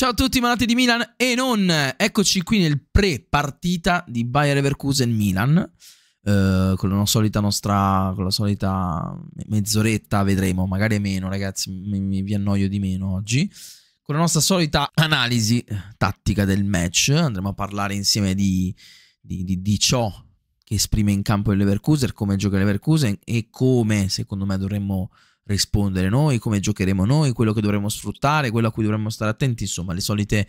Ciao a tutti malati di Milan e non, eccoci qui nel pre-partita di Bayer Leverkusen-Milan eh, con la solita nostra, con la solita mezz'oretta vedremo, magari meno ragazzi, mi, mi, vi annoio di meno oggi Con la nostra solita analisi tattica del match, andremo a parlare insieme di, di, di, di ciò che esprime in campo il Leverkusen, come gioca il Leverkusen e come secondo me dovremmo rispondere noi, come giocheremo noi, quello che dovremmo sfruttare, quello a cui dovremmo stare attenti, insomma le solite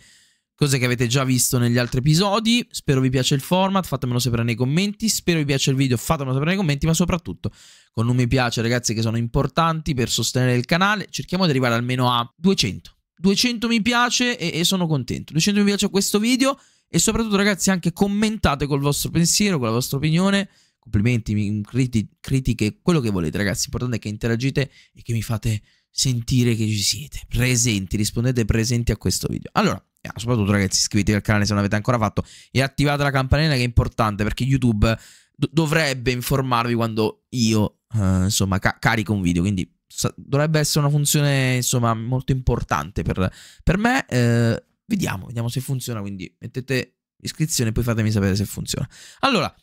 cose che avete già visto negli altri episodi. Spero vi piace il format, fatemelo sapere nei commenti, spero vi piace il video, fatemelo sapere nei commenti, ma soprattutto con un mi piace ragazzi che sono importanti per sostenere il canale, cerchiamo di arrivare almeno a 200. 200 mi piace e, e sono contento. 200 mi piace a questo video e soprattutto ragazzi anche commentate col vostro pensiero, con la vostra opinione complimenti, mm, criti, critiche, quello che volete ragazzi, l'importante è che interagite e che mi fate sentire che ci siete, presenti, rispondete presenti a questo video. Allora, eh, soprattutto ragazzi iscrivetevi al canale se non l'avete ancora fatto e attivate la campanella che è importante perché YouTube dovrebbe informarvi quando io eh, insomma ca carico un video, quindi dovrebbe essere una funzione insomma molto importante per, per me. Eh, vediamo, vediamo se funziona, quindi mettete iscrizione e poi fatemi sapere se funziona. Allora,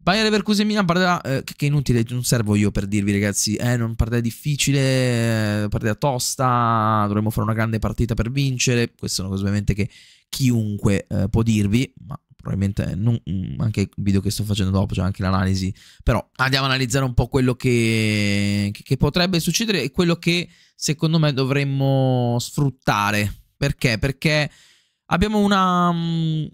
Bayer Leverkusen Milan partita eh, che è inutile, non servo io per dirvi ragazzi, eh, non partita difficile, eh, partita tosta, dovremmo fare una grande partita per vincere, questa è una cosa ovviamente che chiunque eh, può dirvi, ma probabilmente non, mm, anche il video che sto facendo dopo, c'è cioè anche l'analisi, però andiamo ad analizzare un po' quello che, che, che potrebbe succedere e quello che secondo me dovremmo sfruttare, perché? Perché abbiamo una mm,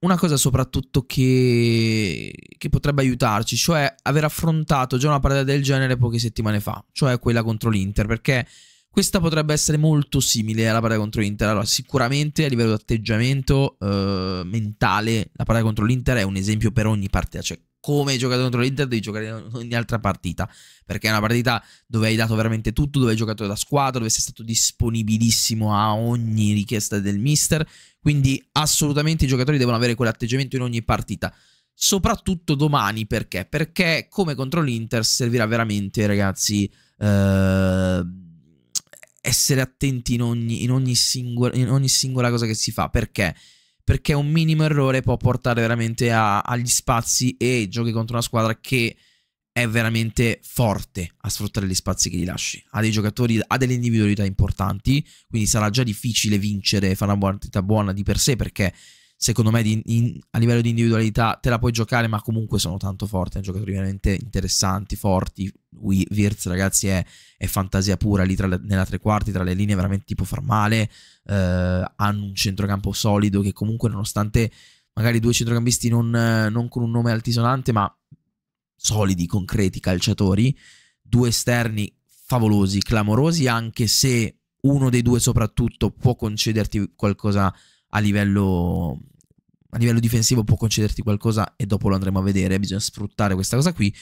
una cosa soprattutto che, che, potrebbe aiutarci, cioè aver affrontato già una partita del genere poche settimane fa, cioè quella contro l'Inter, perché questa potrebbe essere molto simile alla partita contro l'Inter. Allora, sicuramente a livello di atteggiamento eh, mentale, la partita contro l'Inter è un esempio per ogni partita, cioè come hai giocato contro l'Inter devi giocare in ogni altra partita, perché è una partita dove hai dato veramente tutto, dove hai giocato da squadra, dove sei stato disponibilissimo a ogni richiesta del mister quindi assolutamente i giocatori devono avere quell'atteggiamento in ogni partita. Soprattutto domani perché? Perché come contro l'Inter servirà veramente, ragazzi, eh, essere attenti in ogni, in, ogni singola, in ogni, singola, cosa che si fa. Perché? Perché un minimo errore può portare veramente a, agli spazi e giochi contro una squadra che è veramente forte a sfruttare gli spazi che gli lasci. Ha dei giocatori, ha delle individualità importanti, quindi sarà già difficile vincere e fare una partita buona di per sé perché secondo me di, in, a livello di individualità te la puoi giocare, ma comunque sono tanto forti, sono giocatori veramente interessanti, forti. Wirtz, ragazzi, è, è, fantasia pura lì tra le, nella tre quarti, tra le linee, veramente tipo far male. Eh, hanno un centrocampo solido che comunque nonostante magari due centrocampisti non, non con un nome altisonante, ma solidi, concreti calciatori, due esterni favolosi, clamorosi, anche se uno dei due soprattutto può concederti qualcosa a livello, a livello difensivo, può concederti qualcosa e dopo lo andremo a vedere, bisogna sfruttare questa cosa qui.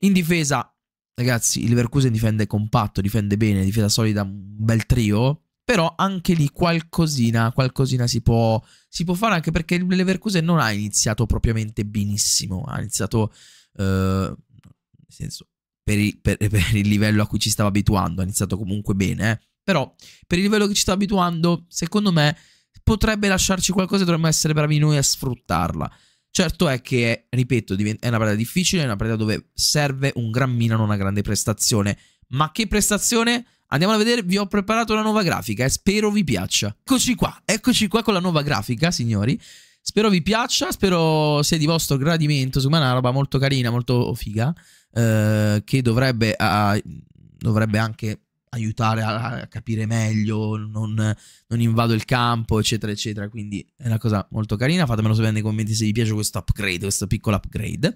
In difesa, ragazzi, il Verkusen difende compatto, difende bene, difesa solida, un bel trio, però anche lì qualcosina, qualcosina si, può, si può, fare anche perché il Leverkusen non ha iniziato propriamente benissimo, ha iniziato Ehm, nel senso, per, i, per, per, il livello a cui ci stava abituando, ha iniziato comunque bene, eh? però per il livello che ci stava abituando, secondo me potrebbe lasciarci qualcosa dovremmo essere bravi noi a sfruttarla. Certo è che, ripeto, è una partita difficile, è una partita dove serve un gran Milan, una grande prestazione. Ma che prestazione? Andiamo a vedere, vi ho preparato una nuova grafica e eh? spero vi piaccia. Eccoci qua, eccoci qua con la nuova grafica, signori. Spero vi piaccia, spero sia di vostro gradimento. Secondo è una roba molto carina, molto figa, eh, che dovrebbe, a, dovrebbe, anche aiutare a, a capire meglio, non, non, invado il campo, eccetera, eccetera. Quindi è una cosa molto carina. Fatemelo sapere nei commenti se vi piace questo upgrade, questo piccolo upgrade.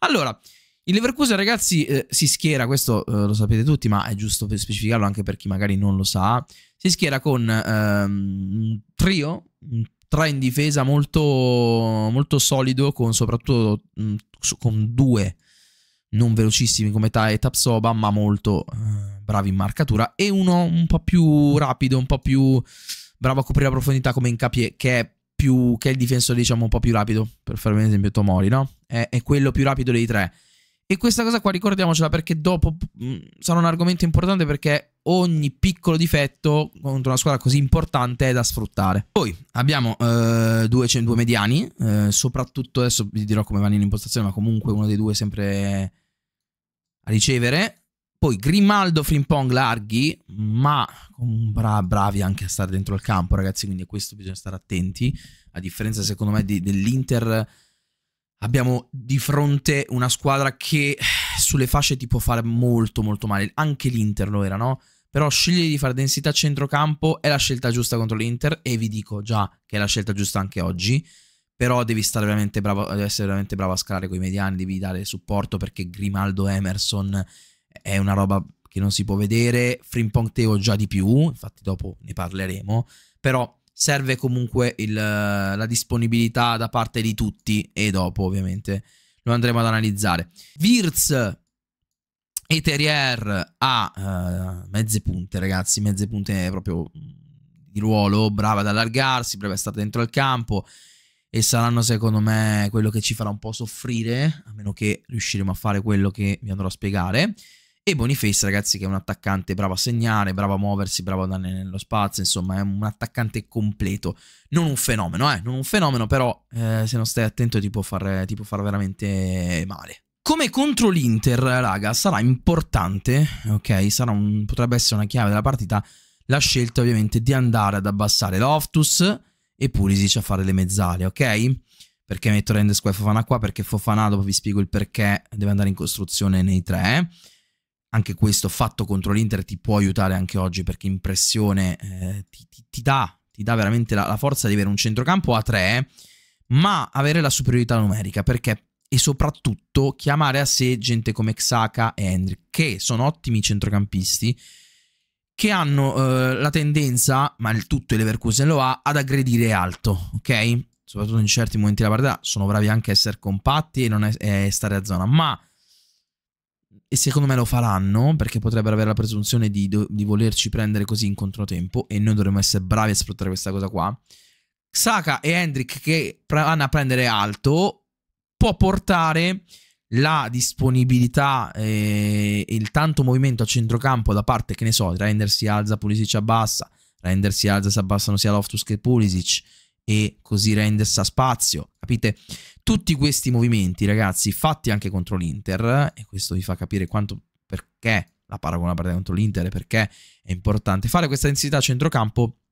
Allora, il Leverkusen, ragazzi, eh, si schiera, questo eh, lo sapete tutti, ma è giusto per specificarlo anche per chi magari non lo sa. Si schiera con ehm, un trio, un tre in difesa molto, molto solido, con soprattutto mm, con due non velocissimi come Tai e Tapsoba, ma molto eh, bravi in marcatura, e uno un po' più rapido, un po' più bravo a coprire la profondità come Incapie, che è più che è il difensore diciamo un po' più rapido, per fare un esempio Tomori, no? È, è quello più rapido dei tre e questa cosa qua ricordiamocela perché dopo mh, mm, sarà un argomento importante perché ogni piccolo difetto contro una squadra così importante è da sfruttare. Poi abbiamo eh, due, due, mediani, eh, soprattutto adesso vi dirò come vanno in impostazione, ma comunque uno dei due è sempre a ricevere. Poi Grimaldo, Frimpong, larghi, ma bra bravi anche a stare dentro il campo ragazzi, quindi a questo bisogna stare attenti, a differenza secondo me dell'Inter abbiamo di fronte una squadra che eh, sulle fasce ti può fare molto molto male, anche l'Inter lo era, no? Però scegliere di fare densità centrocampo è la scelta giusta contro l'Inter e vi dico già che è la scelta giusta anche oggi, però devi stare veramente bravo, devi eh, essere veramente bravo a scalare con i mediani, devi dare supporto perché Grimaldo Emerson è una roba che non si può vedere, Frimpong Teo già di più, infatti dopo ne parleremo, però serve comunque il, la disponibilità da parte di tutti e dopo ovviamente lo andremo ad analizzare. Virz Eterier a uh, mezze punte ragazzi, mezze punte proprio di ruolo, brava ad allargarsi, brava a stare dentro al campo e saranno secondo me quello che ci farà un po' soffrire, a meno che riusciremo a fare quello che vi andrò a spiegare. E Boniface, ragazzi, che è un attaccante bravo a segnare, bravo a muoversi, bravo a dare nello spazio, insomma, è un attaccante completo. Non un fenomeno, eh, non un fenomeno, però eh, se non stai attento ti può far, ti può far veramente male. Come contro l'Inter, raga, sarà importante, ok? Sarà un, potrebbe essere una chiave della partita la scelta ovviamente di andare ad abbassare Loftus e Pulisic a fare le mezzale, ok? Perché metto Rendes qua e Fofana qua? Perché Fofana, dopo vi spiego il perché, deve andare in costruzione nei tre, anche questo fatto contro l'Inter ti può aiutare anche oggi perché impressione eh, ti, ti, ti, dà, ti, dà, veramente la, la, forza di avere un centrocampo a tre, ma avere la superiorità numerica perché e soprattutto chiamare a sé gente come Xhaka e Hendrik che sono ottimi centrocampisti che hanno eh, la tendenza, ma il tutto il Leverkusen lo ha, ad aggredire alto, ok? Soprattutto in certi momenti della partita sono bravi anche a essere compatti e non è, è stare a zona, ma e secondo me lo faranno perché potrebbero avere la presunzione di, di, volerci prendere così in controtempo e noi dovremmo essere bravi a sfruttare questa cosa qua. Saka e Hendrik che vanno a prendere alto può portare la disponibilità eh, e il tanto movimento a centrocampo da parte, che ne so, Reinders si alza, Pulisic abbassa, Reinders si alza, si abbassano sia Loftus che Pulisic e così Reinders a spazio, capite? Tutti questi movimenti, ragazzi, fatti anche contro l'Inter, e questo vi fa capire quanto perché la paragona la partita contro l'Inter e perché è importante fare questa densità a centrocampo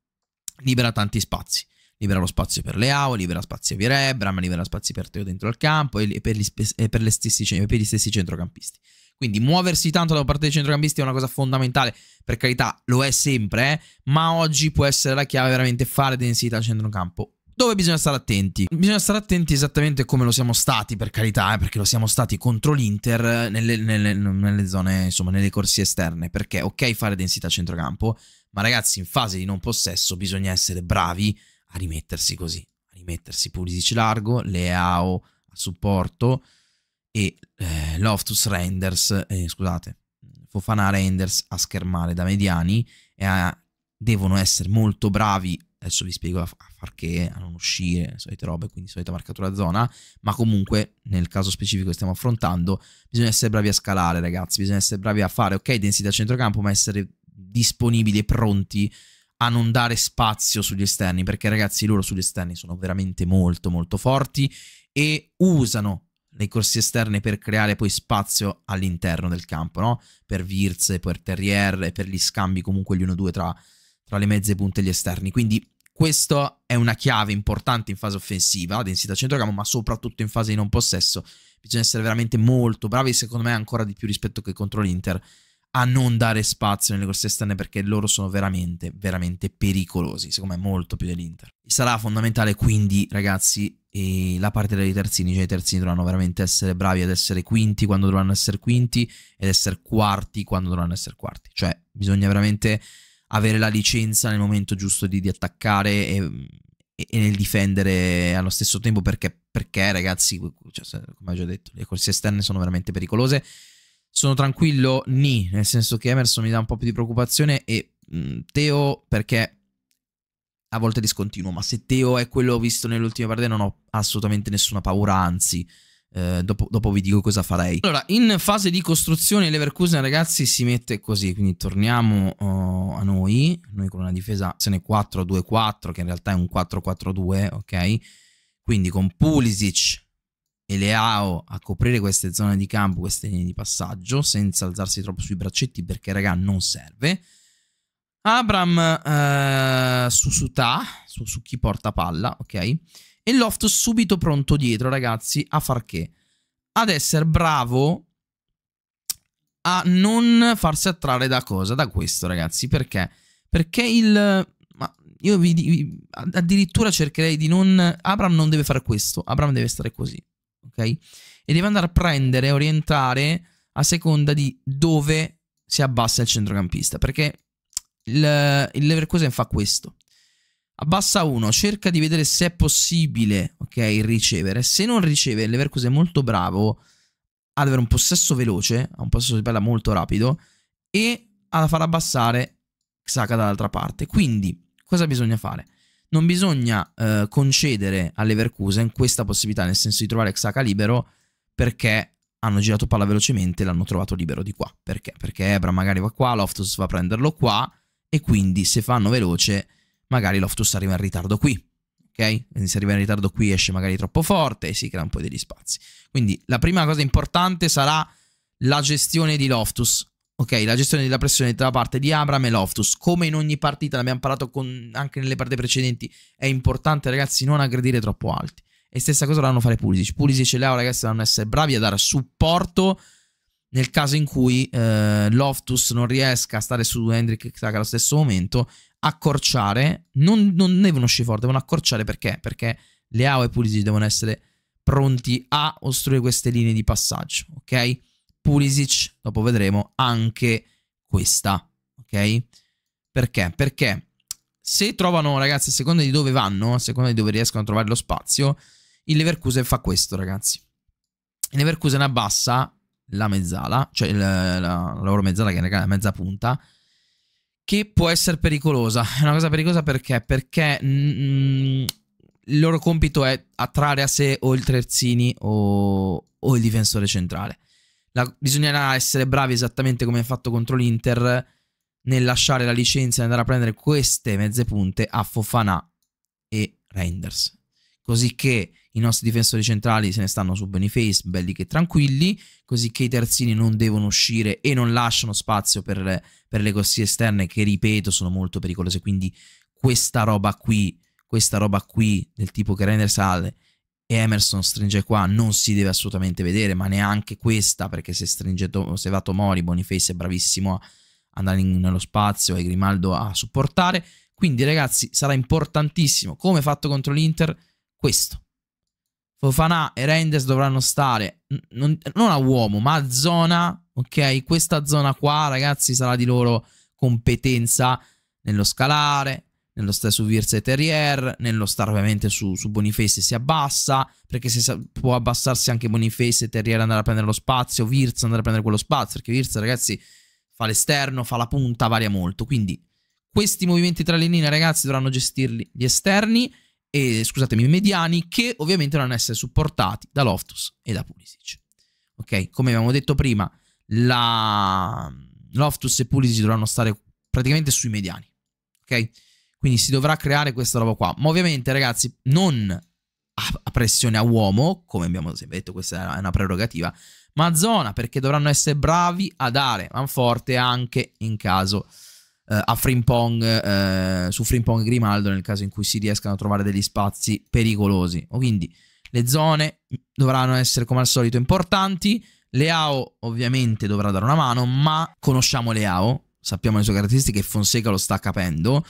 libera tanti spazi. Libera lo spazio per Leao, libera spazio per Ebram, libera spazi per Teo dentro al campo e per gli, e per stessi, per gli stessi centrocampisti. Quindi muoversi tanto da parte dei centrocampisti è una cosa fondamentale, per carità, lo è sempre, eh? ma oggi può essere la chiave veramente fare densità a centrocampo dove bisogna stare attenti. Bisogna stare attenti esattamente come lo siamo stati, per carità, eh, perché lo siamo stati contro l'Inter eh, nelle, nelle, nelle, zone, insomma, nelle corsie esterne. Perché, ok, fare densità centrocampo, ma ragazzi, in fase di non possesso bisogna essere bravi a rimettersi così. A rimettersi Pulisic largo, Leao a supporto e eh, Loftus Renders, eh, scusate, Fofana Renders a schermare da mediani e a, devono essere molto bravi adesso vi spiego a, far che, a non uscire, solite robe, quindi solita marcatura zona, ma comunque nel caso specifico che stiamo affrontando bisogna essere bravi a scalare ragazzi, bisogna essere bravi a fare ok densità centrocampo ma essere disponibili e pronti a non dare spazio sugli esterni perché ragazzi loro sugli esterni sono veramente molto molto forti e usano le corsie esterne per creare poi spazio all'interno del campo, no? Per Virz, per Terrier, per gli scambi comunque gli 1-2 tra tra le mezze punte e gli esterni. Quindi questa è una chiave importante in fase offensiva, densità centrocampo, ma soprattutto in fase di non possesso. Bisogna essere veramente molto bravi, secondo me ancora di più rispetto che contro l'Inter, a non dare spazio nelle corse esterne perché loro sono veramente, veramente pericolosi, secondo me molto più dell'Inter. Sarà fondamentale quindi, ragazzi, la parte dei terzini, cioè i terzini dovranno veramente essere bravi ad essere quinti quando dovranno essere quinti ed essere quarti quando dovranno essere quarti. Cioè bisogna veramente avere la licenza nel momento giusto di, di attaccare e, e, nel difendere allo stesso tempo perché, perché ragazzi, cioè, come ho già detto, le corsie esterne sono veramente pericolose. Sono tranquillo, ni, nel senso che Emerson mi dà un po' più di preoccupazione e mh, mm, Teo perché a volte discontinuo, ma se Teo è quello visto nell'ultima partita non ho assolutamente nessuna paura, anzi eh, dopo, dopo, vi dico cosa farei. Allora, in fase di costruzione l'Everkusen, ragazzi, si mette così. Quindi torniamo oh, a noi. Noi con una difesa se ne 4-2-4, che in realtà è un 4-4-2, ok? Quindi con Pulisic e Leao a coprire queste zone di campo, queste linee di passaggio, senza alzarsi troppo sui braccetti, perché, raga, non serve. Abram eh, su Sutà, su, su chi porta palla, ok? E Loft subito pronto dietro, ragazzi, a far che? Ad essere bravo a non farsi attrarre da cosa? Da questo, ragazzi. Perché? Perché il... Ma io vi, vi, addirittura cercherei di non... Abram non deve fare questo, Abram deve stare così, ok? E deve andare a prendere, orientare a seconda di dove si abbassa il centrocampista. Perché il, il Leverkusen fa questo. Abbassa 1, cerca di vedere se è possibile, ok, ricevere. Se non riceve, l'Evercus è molto bravo ad avere un possesso veloce, ha un possesso di palla molto rapido, e a far abbassare Xhaka dall'altra parte. Quindi, cosa bisogna fare? Non bisogna eh, concedere all'Everkusen questa possibilità, nel senso di trovare Xhaka libero, perché hanno girato palla velocemente e l'hanno trovato libero di qua. Perché? Perché Ebra magari va qua, Loftus va a prenderlo qua, e quindi se fanno veloce magari Loftus arriva in ritardo qui. Ok? Quindi se arriva in ritardo qui esce magari troppo forte e si crea un po' degli spazi. Quindi la prima cosa importante sarà la gestione di Loftus. Ok, la gestione della pressione da parte di Abram e Loftus. Come in ogni partita, l'abbiamo parlato con, anche nelle partite precedenti, è importante ragazzi non aggredire troppo alti. E stessa cosa dovranno fare Pulisic. Pulisic e Leo ragazzi dovranno essere bravi a dare supporto nel caso in cui eh, Loftus non riesca a stare su Hendrik e Xhaka allo stesso momento, accorciare, non, non devono uscire forte, devono accorciare perché? Perché Leao e Pulisic devono essere pronti a ostruire queste linee di passaggio, ok? Pulisic, dopo vedremo, anche questa, ok? Perché? Perché se trovano, ragazzi, a seconda di dove vanno, a seconda di dove riescono a trovare lo spazio, il Leverkusen fa questo, ragazzi. Il Leverkusen abbassa la mezzala, cioè la, la, la loro mezzala che è la mezza punta, che può essere pericolosa. È una cosa pericolosa perché? Perché mm, il loro compito è attrarre a sé o il terzini o, o il difensore centrale. La, bisognerà essere bravi esattamente come ha fatto contro l'Inter nel lasciare la licenza e andare a prendere queste mezze punte a Fofana e Reinders. Così che i nostri difensori centrali se ne stanno su Boniface, belli che tranquilli, così che i terzini non devono uscire e non lasciano spazio per le, per le corsie esterne che, ripeto, sono molto pericolose. Quindi questa roba qui, questa roba qui del tipo che Render sale e Emerson stringe qua non si deve assolutamente vedere, ma neanche questa, perché se, stringe, se va Tomori, Boniface è bravissimo a andare in, nello spazio e Grimaldo a supportare. Quindi ragazzi sarà importantissimo, come fatto contro l'Inter, questo Fofana e Renders dovranno stare non, non, a uomo, ma a zona, ok? Questa zona qua, ragazzi, sarà di loro competenza nello scalare, nello stare su Virs e Terrier, nello stare ovviamente su, su Boniface si abbassa, perché se può abbassarsi anche Boniface e Terrier andare a prendere lo spazio, Virs andare a prendere quello spazio, perché Virs, ragazzi, fa l'esterno, fa la punta, varia molto. Quindi questi movimenti tra le linee, ragazzi, dovranno gestirli gli esterni e, scusatemi, mediani che ovviamente dovranno essere supportati da Loftus e da Pulisic. Ok, come abbiamo detto prima, la... Loftus e Pulisic dovranno stare praticamente sui mediani. Ok? Quindi si dovrà creare questa roba qua. Ma ovviamente, ragazzi, non a, pressione a uomo, come abbiamo sempre detto, questa è una prerogativa, ma a zona, perché dovranno essere bravi a dare manforte anche in caso eh, a Frimpong, eh, su Frimpong Grimaldo nel caso in cui si riescano a trovare degli spazi pericolosi. Quindi le zone dovranno essere come al solito importanti. Leao ovviamente dovrà dare una mano, ma conosciamo Leao, sappiamo le sue caratteristiche e Fonseca lo sta capendo.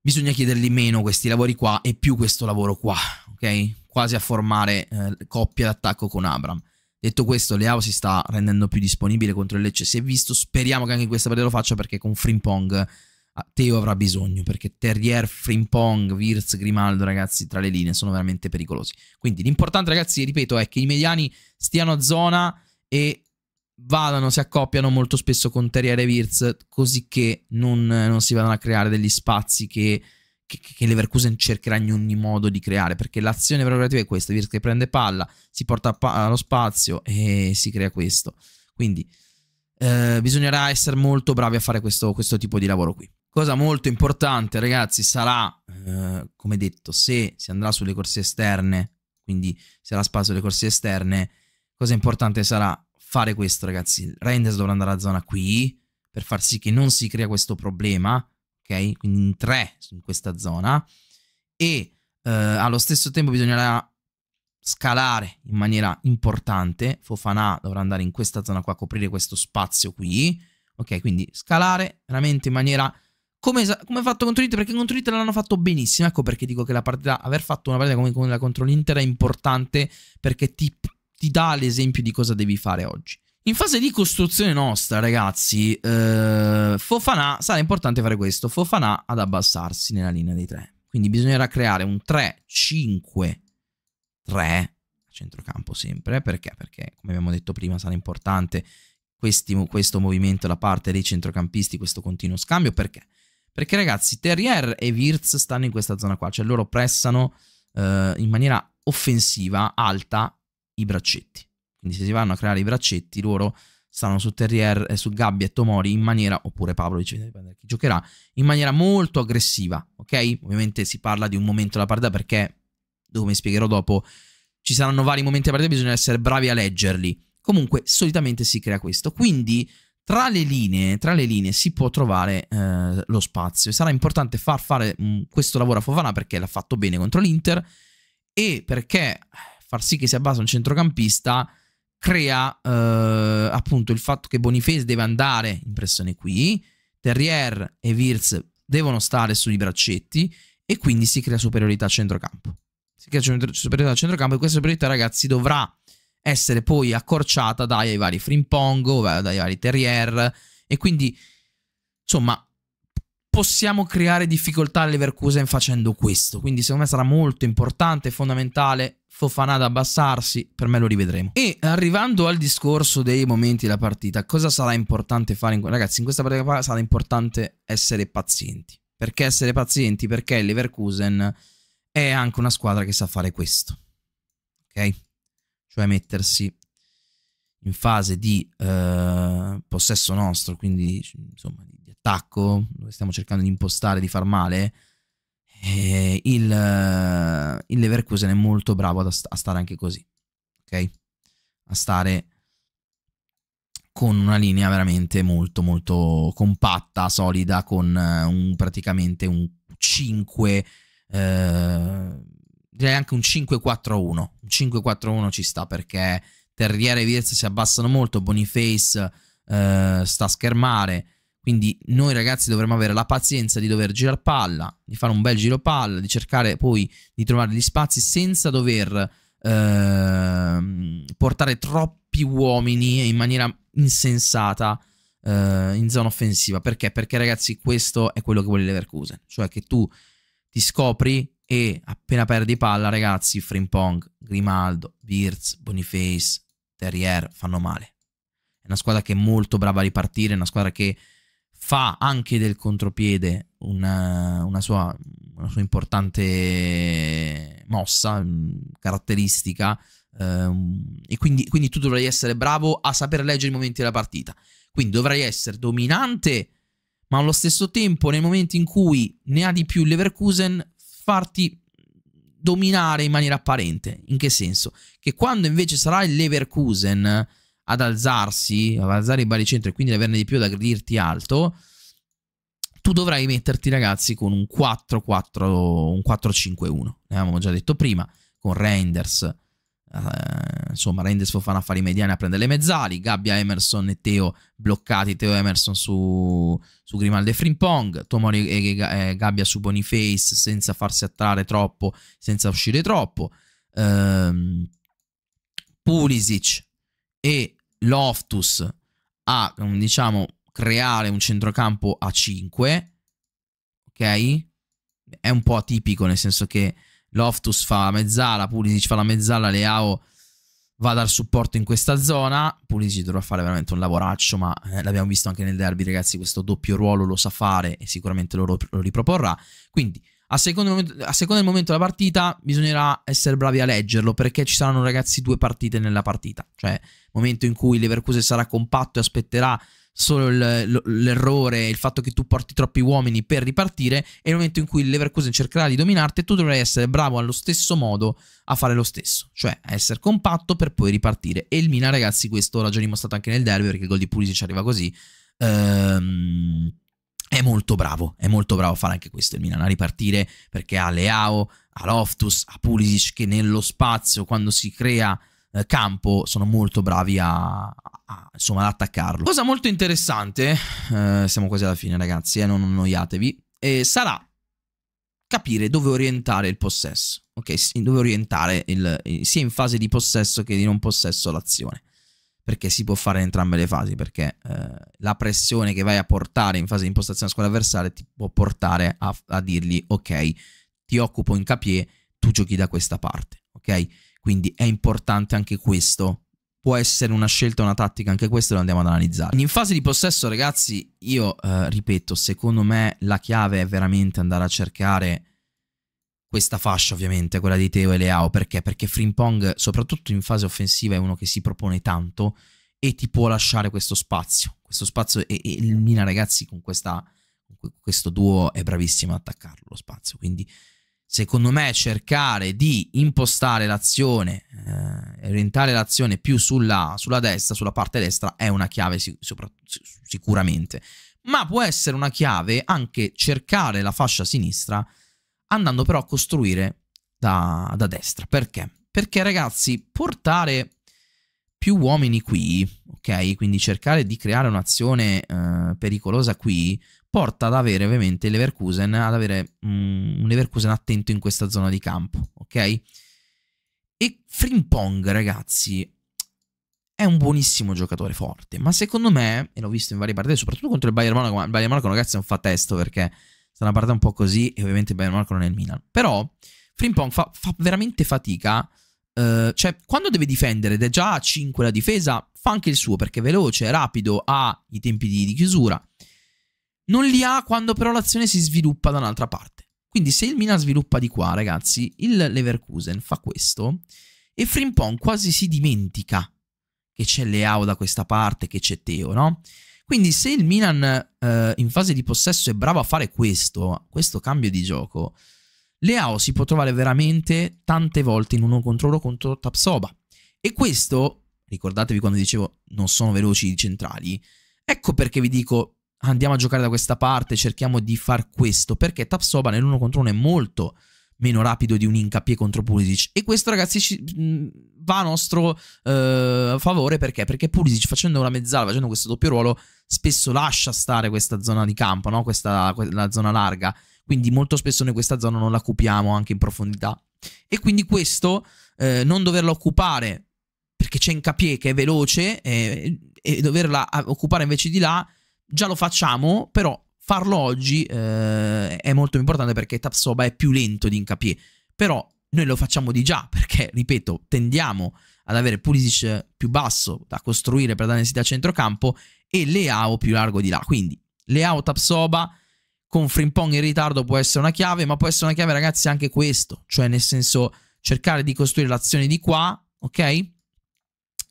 Bisogna chiedergli meno questi lavori qua e più questo lavoro qua, ok? Quasi a formare eh, coppia d'attacco con Abram. Detto questo, Leao si sta rendendo più disponibile contro il Lecce, si è visto, speriamo che anche in questa partita lo faccia perché con Frimpong ah, Teo avrà bisogno, perché Terrier, Frimpong, Wirz, Grimaldo, ragazzi, tra le linee sono veramente pericolosi. Quindi l'importante, ragazzi, ripeto, è che i mediani stiano a zona e vadano, si accoppiano molto spesso con Terrier e Wirz, così che non, non si vadano a creare degli spazi che che, che Leverkusen cercherà in ogni modo di creare, perché l'azione preparativa è questa, Virtus prende palla, si porta pa- allo spazio e si crea questo. Quindi eh, bisognerà essere molto bravi a fare questo, questo, tipo di lavoro qui. Cosa molto importante, ragazzi, sarà, eh, come detto, se si andrà sulle corsie esterne, quindi sarà spazio sulle corsie esterne, cosa importante sarà fare questo, ragazzi. Renders dovrà andare a zona qui per far sì che non si crea questo problema ok? Quindi in tre in questa zona e eh, allo stesso tempo bisognerà scalare in maniera importante. Fofana dovrà andare in questa zona qua, coprire questo spazio qui, ok? Quindi scalare veramente in maniera... Come, come fatto contro l'Inter? Perché contro l'Inter l'hanno fatto benissimo. Ecco perché dico che la partita, aver fatto una partita come quella contro l'Inter è importante perché ti, ti dà l'esempio di cosa devi fare oggi. In fase di costruzione nostra, ragazzi, eh, eh, Fofana sarà importante fare questo, Fofana ad abbassarsi nella linea dei 3. Quindi bisognerà creare un 3-5-3 a centrocampo sempre, perché? Perché come abbiamo detto prima sarà importante questi, questo movimento da parte dei centrocampisti, questo continuo scambio, perché? Perché ragazzi Terrier e Wirtz stanno in questa zona qua, cioè loro pressano eh, in maniera offensiva, alta, i braccetti. Quindi se si vanno a creare i braccetti loro stanno su Terrier, eh, su Gabby e Tomori in maniera, oppure Pablo dice da chi giocherà, in maniera molto aggressiva, ok? Ovviamente si parla di un momento della partita perché, come spiegherò dopo, ci saranno vari momenti della partita, bisogna essere bravi a leggerli. Comunque, solitamente si crea questo. Quindi, tra le linee, tra le linee si può trovare eh, lo spazio. Sarà importante far fare mh, mm, questo lavoro a Fofana perché l'ha fatto bene contro l'Inter e perché far sì che si abbassa un centrocampista crea eh, appunto il fatto che Boniface deve andare in pressione qui, Terrier e Wirtz devono stare sui braccetti e quindi si crea superiorità a centrocampo. Si crea superiorità a centrocampo e questa superiorità ragazzi dovrà essere poi accorciata dai vari Frimpong, dai vari Terrier e quindi insomma possiamo creare difficoltà alle all'Everkusen facendo questo. Quindi secondo me sarà molto importante e fondamentale Fofana ad abbassarsi, per me lo rivedremo. E arrivando al discorso dei momenti della partita, cosa sarà importante fare? In... Ragazzi, in questa partita sarà importante essere pazienti. Perché essere pazienti? Perché Leverkusen è anche una squadra che sa fare questo. Ok? Cioè mettersi in fase di eh, possesso nostro, quindi insomma di attacco, dove stiamo cercando di impostare, di far male, eh, il, il, Leverkusen è molto bravo a, a stare anche così, ok? A stare con una linea veramente molto molto compatta, solida, con eh, un, praticamente un 5, eh, direi anche un 5-4-1. Un 5-4-1 ci sta perché Terriere e Virz si abbassano molto, Boniface eh, sta a schermare, quindi noi ragazzi dovremmo avere la pazienza di dover girare palla, di fare un bel giro palla, di cercare poi di trovare gli spazi senza dover eh, portare troppi uomini in maniera insensata eh, in zona offensiva. Perché? Perché ragazzi questo è quello che vuole Leverkusen, cioè che tu ti scopri e appena perdi palla ragazzi Frimpong, Grimaldo, Birz, Boniface, Terrier fanno male. È una squadra che è molto brava a ripartire, è una squadra che fa anche del contropiede una, una, sua, una sua, importante mossa, mm, caratteristica, ehm, e quindi, quindi, tu dovrai essere bravo a saper leggere i momenti della partita. Quindi dovrai essere dominante, ma allo stesso tempo, nei momenti in cui ne ha di più il Leverkusen, farti dominare in maniera apparente. In che senso? Che quando invece sarà il Leverkusen ad alzarsi, ad alzare i baricentri e quindi ad averne di più da aggredirti alto, tu dovrai metterti ragazzi con un 4-4, un 4-5-1, ne avevamo già detto prima, con Renders, eh, insomma Reinders Fofana una fare i mediani a prendere le mezzali, Gabbia Emerson e Teo bloccati, Teo Emerson su, su Grimaldo e Frimpong, Tomori e, e, Gabbia su Boniface senza farsi attrarre troppo, senza uscire troppo, ehm, Pulisic e Loftus a, mm, diciamo, creare un centrocampo a 5, ok? È un po' atipico, nel senso che Loftus fa la mezzala, Pulisic fa la mezzala, Leao va dal supporto in questa zona, Pulisic dovrà fare veramente un lavoraccio, ma eh, l'abbiamo visto anche nel derby, ragazzi, questo doppio ruolo lo sa fare e sicuramente lo, lo riproporrà. Quindi a seconda, momento, a seconda, del momento della partita bisognerà essere bravi a leggerlo perché ci saranno ragazzi due partite nella partita, cioè momento in cui Leverkusen sarà compatto e aspetterà solo l'errore, il fatto che tu porti troppi uomini per ripartire e il momento in cui Leverkusen cercherà di dominarti tu dovrai essere bravo allo stesso modo a fare lo stesso, cioè a essere compatto per poi ripartire. E il Milan ragazzi questo l'ha già dimostrato anche nel derby perché il gol di Pulisic arriva così. Ehm è molto bravo, è molto bravo a fare anche questo il Milan, a ripartire perché ha Leao, a Loftus, a Pulisic che nello spazio quando si crea eh, campo sono molto bravi a, a, insomma, ad attaccarlo. Cosa molto interessante, eh, siamo quasi alla fine ragazzi, eh, non annoiatevi, sarà capire dove orientare il possesso, ok? Dove orientare il, eh, sia in fase di possesso che di non possesso l'azione perché si può fare in entrambe le fasi, perché eh, la pressione che vai a portare in fase di impostazione a squadra avversaria ti può portare a, a, dirgli ok, ti occupo in capie, tu giochi da questa parte, ok? Quindi è importante anche questo, può essere una scelta, una tattica, anche questo lo andiamo ad analizzare. In fase di possesso ragazzi, io eh, ripeto, secondo me la chiave è veramente andare a cercare questa fascia ovviamente, quella di Teo e Leao, perché? Perché Frimpong, soprattutto in fase offensiva, è uno che si propone tanto e ti può lasciare questo spazio, questo spazio e, e il Mina ragazzi con questa, questo duo è bravissimo ad attaccarlo lo spazio, quindi secondo me cercare di impostare l'azione, eh, orientare l'azione più sulla, sulla, destra, sulla parte destra, è una chiave sic sicuramente. Ma può essere una chiave anche cercare la fascia sinistra andando però a costruire da, da destra. Perché? Perché ragazzi, portare più uomini qui, ok? Quindi cercare di creare un'azione eh, pericolosa qui porta ad avere ovviamente Leverkusen, ad avere mm, un Everkusen attento in questa zona di campo, ok? E Frimpong, ragazzi, è un buonissimo giocatore forte, ma secondo me, e l'ho visto in varie partite, soprattutto contro il Bayern Monaco, ma il Bayern Monaco ragazzi non fa testo perché stata una partita un po' così e ovviamente bene o non è il Milan. Però Frimpong fa, fa veramente fatica, eh, cioè quando deve difendere ed è già a 5 la difesa, fa anche il suo perché è veloce, è rapido, ha i tempi di, di chiusura. Non li ha quando però l'azione si sviluppa da un'altra parte. Quindi se il Milan sviluppa di qua, ragazzi, il Leverkusen fa questo e Frimpong quasi si dimentica che c'è Leao da questa parte, che c'è Teo, no? Quindi se il Milan eh, in fase di possesso è bravo a fare questo, questo cambio di gioco, Leao si può trovare veramente tante volte in uno contro uno contro Tapsoba. E questo, ricordatevi quando dicevo non sono veloci i centrali, ecco perché vi dico andiamo a giocare da questa parte, cerchiamo di far questo, perché Tapsoba nell'uno contro uno è molto meno rapido di un Incapie contro Pulisic. E questo, ragazzi, ci, mm, va a nostro eh, favore perché? Perché Pulisic facendo una mezzala, facendo questo doppio ruolo, spesso lascia stare questa zona di campo, no? questa, la zona larga. Quindi molto spesso noi questa zona non la occupiamo anche in profondità. E quindi questo, eh, non doverla occupare perché c'è Incapie che è veloce eh, e doverla ah, occupare invece di là, già lo facciamo, però Farlo oggi eh, è molto importante perché Tapsoba è più lento di Incapie, però noi lo facciamo di già perché, ripeto, tendiamo ad avere Pulisic più basso da costruire per dare da centrocampo e Leao più largo di là. Quindi Leao Tapsoba con Frimpong in ritardo può essere una chiave, ma può essere una chiave ragazzi anche questo, cioè nel senso cercare di costruire l'azione di qua, ok?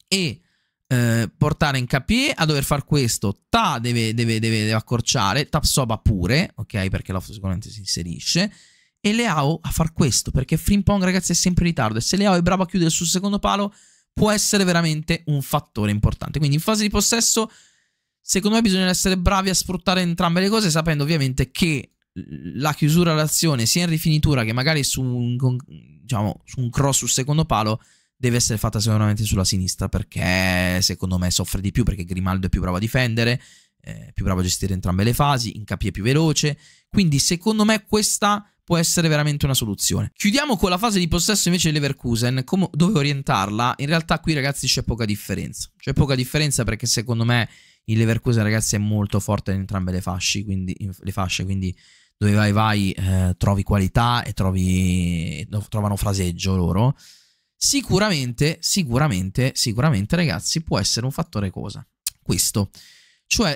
E eh, portare in KPE a dover fare questo. Ta deve, deve, deve, deve accorciare, Tapsoba pure, ok? Perché l'off sicuramente si inserisce. E Leao a far questo, perché Frimpong, ragazzi, è sempre in ritardo. E se Leao è bravo a chiudere sul secondo palo, può essere veramente un fattore importante. Quindi in fase di possesso, secondo me bisogna essere bravi a sfruttare entrambe le cose, sapendo ovviamente che la chiusura d'azione sia in rifinitura che magari su un, diciamo, su un cross sul secondo palo deve essere fatta sicuramente sulla sinistra perché secondo me soffre di più perché Grimaldo è più bravo a difendere, è più bravo a gestire entrambe le fasi, Incapi è più veloce, quindi secondo me questa può essere veramente una soluzione. Chiudiamo con la fase di possesso invece dell'Everkusen, come, dove orientarla? In realtà qui ragazzi c'è poca differenza, c'è poca differenza perché secondo me il Leverkusen ragazzi è molto forte in entrambe le fasce, quindi, le fasce, quindi dove vai vai eh, trovi qualità e trovi, trovano fraseggio loro sicuramente, sicuramente, sicuramente ragazzi può essere un fattore cosa? Questo, cioè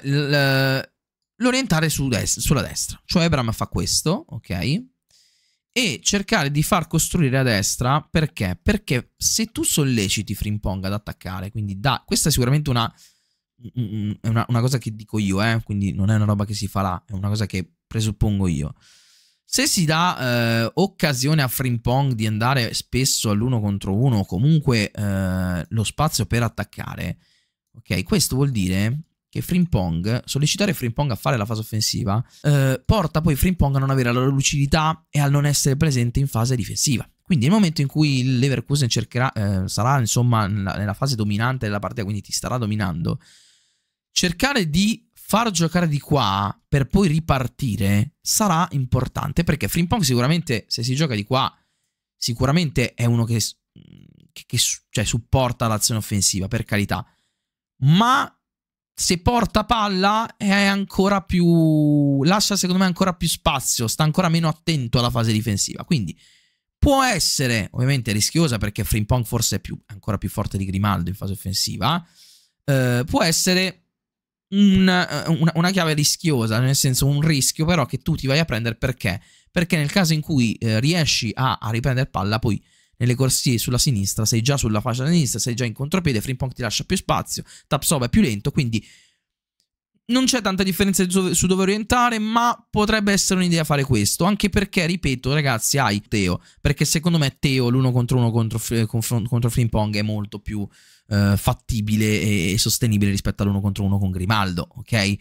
l'orientare su dest sulla destra, cioè Abram fa questo, ok? E cercare di far costruire a destra, perché? Perché se tu solleciti Frimpong ad attaccare, quindi da, questa è sicuramente una, mm, mm, mm, una, una cosa che dico io, eh? quindi non è una roba che si fa là, è una cosa che presuppongo io. Se si dà eh, occasione a Frimpong di andare spesso all'uno contro uno, comunque eh, lo spazio per attaccare, ok, questo vuol dire che Frimpong, sollecitare Frimpong a fare la fase offensiva, eh, porta poi Frimpong a non avere la lucidità e a non essere presente in fase difensiva. Quindi nel momento in cui il Leverkusen cercherà, eh, sarà insomma nella fase dominante della partita, quindi ti starà dominando, cercare di far giocare di qua per poi ripartire sarà importante perché Frimpong sicuramente se si gioca di qua sicuramente è uno che, che, che cioè, supporta l'azione offensiva per carità ma se porta palla è ancora più lascia secondo me ancora più spazio sta ancora meno attento alla fase difensiva quindi può essere ovviamente rischiosa perché Frimpong forse è più, ancora più forte di Grimaldo in fase offensiva eh, può essere un, eh, una, una, chiave rischiosa, nel senso un rischio però che tu ti vai a prendere perché? Perché nel caso in cui eh, riesci a, a riprendere palla, poi nelle corsie sulla sinistra sei già sulla fascia sinistra, sei già in contropiede, Frimpong ti lascia più spazio, Tapsova è più lento, quindi non c'è tanta differenza su dove orientare, ma potrebbe essere un'idea fare questo. Anche perché, ripeto, ragazzi, hai Teo. Perché secondo me Teo l'uno contro uno contro, contro, contro Frimpong è molto più eh, fattibile e, sostenibile rispetto all'uno contro uno con Grimaldo, ok?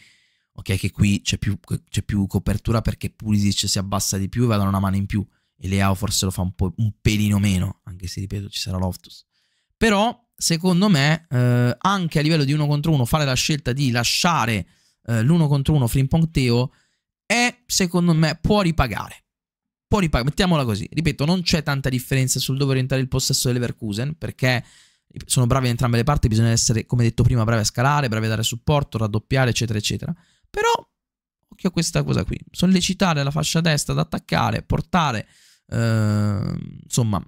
Ok, che qui c'è più, più, copertura perché Pulisic si abbassa di più e va da una mano in più. E Leao forse lo fa un, po', un pelino meno, anche se, ripeto, ci sarà Loftus. Però, secondo me, eh, anche a livello di uno contro uno, fare la scelta di lasciare eh, l'uno contro uno Frimpong Teo è, secondo me, può ripagare. Può ripagare, mettiamola così. Ripeto, non c'è tanta differenza sul dove orientare il possesso delle Verkusen perché sono bravi da entrambe le parti, bisogna essere, come detto prima, bravi a scalare, bravi a dare supporto, raddoppiare, eccetera, eccetera. Però, occhio a questa cosa qui, sollecitare la fascia destra ad attaccare, portare, eh, insomma,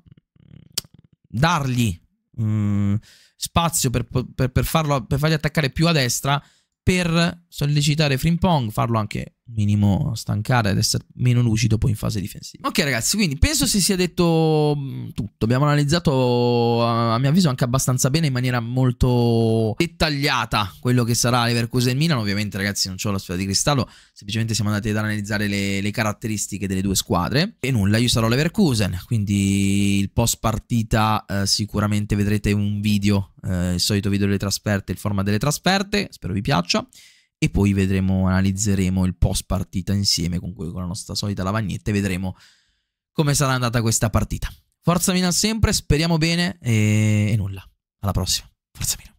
dargli eh, spazio per, per, per, farlo, per fargli attaccare più a destra, per sollecitare Frimpong, farlo anche minimo stancare ed essere meno lucido poi in fase difensiva. Ok ragazzi, quindi penso si sia detto mm, tutto, abbiamo analizzato a mio avviso anche abbastanza bene in maniera molto dettagliata quello che sarà Leverkusen Milan, ovviamente ragazzi non ho la sfida di cristallo, semplicemente siamo andati ad analizzare le, le, caratteristiche delle due squadre e nulla, io sarò Leverkusen, quindi il post partita eh, sicuramente vedrete un video, eh, il solito video delle trasferte, il format delle trasferte, spero vi piaccia e poi vedremo, analizzeremo il post partita insieme con, con la nostra solita lavagnetta e vedremo come sarà andata questa partita. Forza Milan sempre, speriamo bene e, e nulla. Alla prossima. Forza Milan.